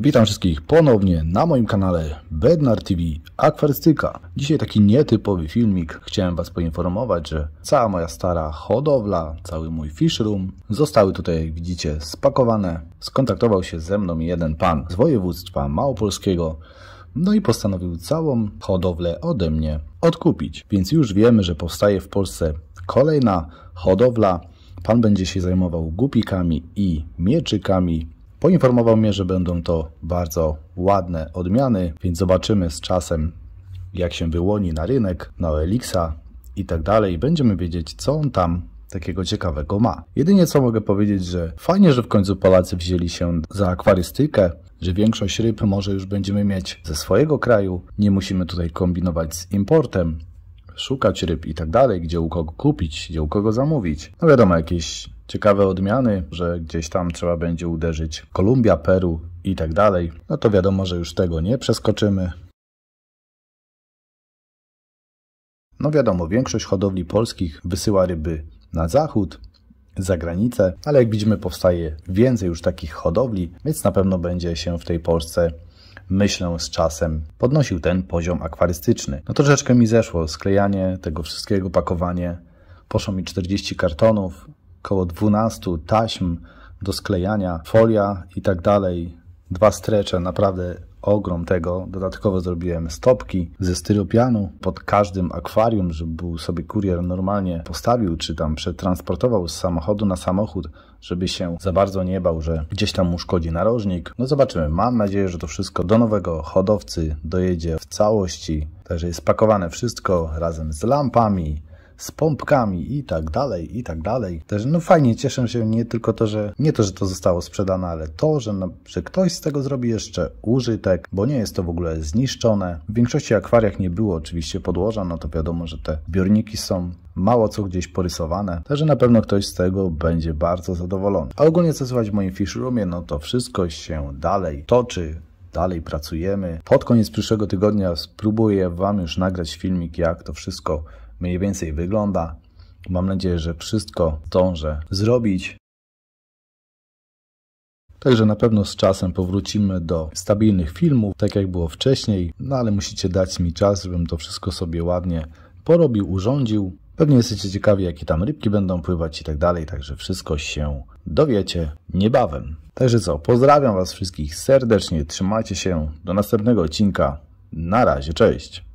Witam wszystkich ponownie na moim kanale Bednar TV Akwarystyka. Dzisiaj taki nietypowy filmik. Chciałem Was poinformować, że cała moja stara hodowla, cały mój fish room zostały tutaj, jak widzicie, spakowane. Skontaktował się ze mną jeden pan z województwa małopolskiego, no i postanowił całą hodowlę ode mnie odkupić. Więc już wiemy, że powstaje w Polsce kolejna hodowla. Pan będzie się zajmował gupikami i mieczykami Poinformował mnie, że będą to bardzo ładne odmiany, więc zobaczymy z czasem, jak się wyłoni na rynek, na Elixa i tak dalej. Będziemy wiedzieć, co on tam takiego ciekawego ma. Jedynie co mogę powiedzieć, że fajnie, że w końcu Polacy wzięli się za akwarystykę, że większość ryb może już będziemy mieć ze swojego kraju, nie musimy tutaj kombinować z importem, szukać ryb i tak dalej, gdzie u kogo kupić, gdzie u kogo zamówić. No wiadomo, jakieś ciekawe odmiany, że gdzieś tam trzeba będzie uderzyć Kolumbia, Peru i tak dalej, no to wiadomo, że już tego nie przeskoczymy. No wiadomo, większość hodowli polskich wysyła ryby na zachód, za granicę, ale jak widzimy powstaje więcej już takich hodowli, więc na pewno będzie się w tej Polsce myślę z czasem podnosił ten poziom akwarystyczny. No troszeczkę mi zeszło sklejanie tego wszystkiego, pakowanie. Poszło mi 40 kartonów, około 12 taśm do sklejania, folia i tak dalej, dwa strecze, naprawdę ogrom tego. Dodatkowo zrobiłem stopki ze styropianu pod każdym akwarium, żeby był sobie kurier normalnie postawił, czy tam przetransportował z samochodu na samochód, żeby się za bardzo nie bał, że gdzieś tam mu szkodzi narożnik. No zobaczymy. Mam nadzieję, że to wszystko do nowego hodowcy dojedzie w całości. Także jest spakowane wszystko razem z lampami, z pompkami i tak dalej, i tak dalej. Także no fajnie, cieszę się nie tylko to, że nie to, że to zostało sprzedane, ale to, że, no, że ktoś z tego zrobi jeszcze użytek, bo nie jest to w ogóle zniszczone. W większości akwariach nie było oczywiście podłoża, no to wiadomo, że te biorniki są mało co gdzieś porysowane, także na pewno ktoś z tego będzie bardzo zadowolony. A ogólnie co słychać w moim fish roomie, no to wszystko się dalej toczy, dalej pracujemy. Pod koniec przyszłego tygodnia spróbuję Wam już nagrać filmik, jak to wszystko mniej więcej wygląda. Mam nadzieję, że wszystko zdążę zrobić. Także na pewno z czasem powrócimy do stabilnych filmów, tak jak było wcześniej, no ale musicie dać mi czas, żebym to wszystko sobie ładnie porobił, urządził. Pewnie jesteście ciekawi, jakie tam rybki będą pływać i tak dalej, także wszystko się dowiecie niebawem. Także co, pozdrawiam Was wszystkich serdecznie, trzymajcie się, do następnego odcinka. Na razie, cześć!